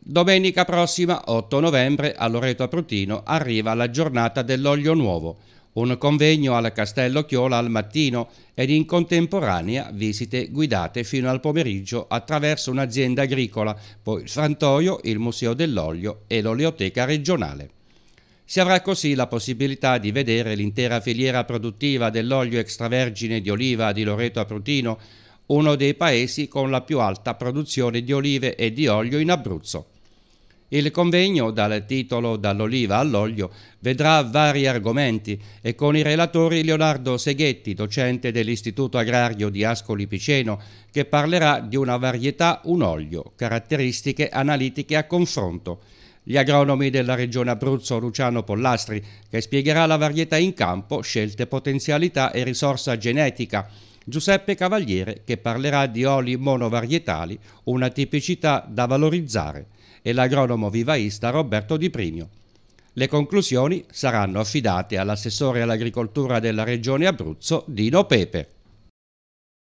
Domenica prossima, 8 novembre, a Loreto Aprutino arriva la giornata dell'olio nuovo, un convegno al Castello Chiola al mattino ed in contemporanea visite guidate fino al pomeriggio attraverso un'azienda agricola, poi il frantoio, il Museo dell'Olio e l'Oleoteca regionale. Si avrà così la possibilità di vedere l'intera filiera produttiva dell'olio extravergine di oliva di Loreto Aprutino, uno dei paesi con la più alta produzione di olive e di olio in Abruzzo. Il convegno, dal titolo Dall'oliva all'olio, vedrà vari argomenti e con i relatori Leonardo Seghetti, docente dell'Istituto Agrario di Ascoli Piceno, che parlerà di una varietà, un olio, caratteristiche analitiche a confronto gli agronomi della regione Abruzzo Luciano Pollastri, che spiegherà la varietà in campo, scelte, potenzialità e risorsa genetica. Giuseppe Cavaliere che parlerà di oli monovarietali, una tipicità da valorizzare, e l'agronomo vivaista Roberto Di Primio. Le conclusioni saranno affidate all'assessore all'agricoltura della regione Abruzzo Dino Pepe.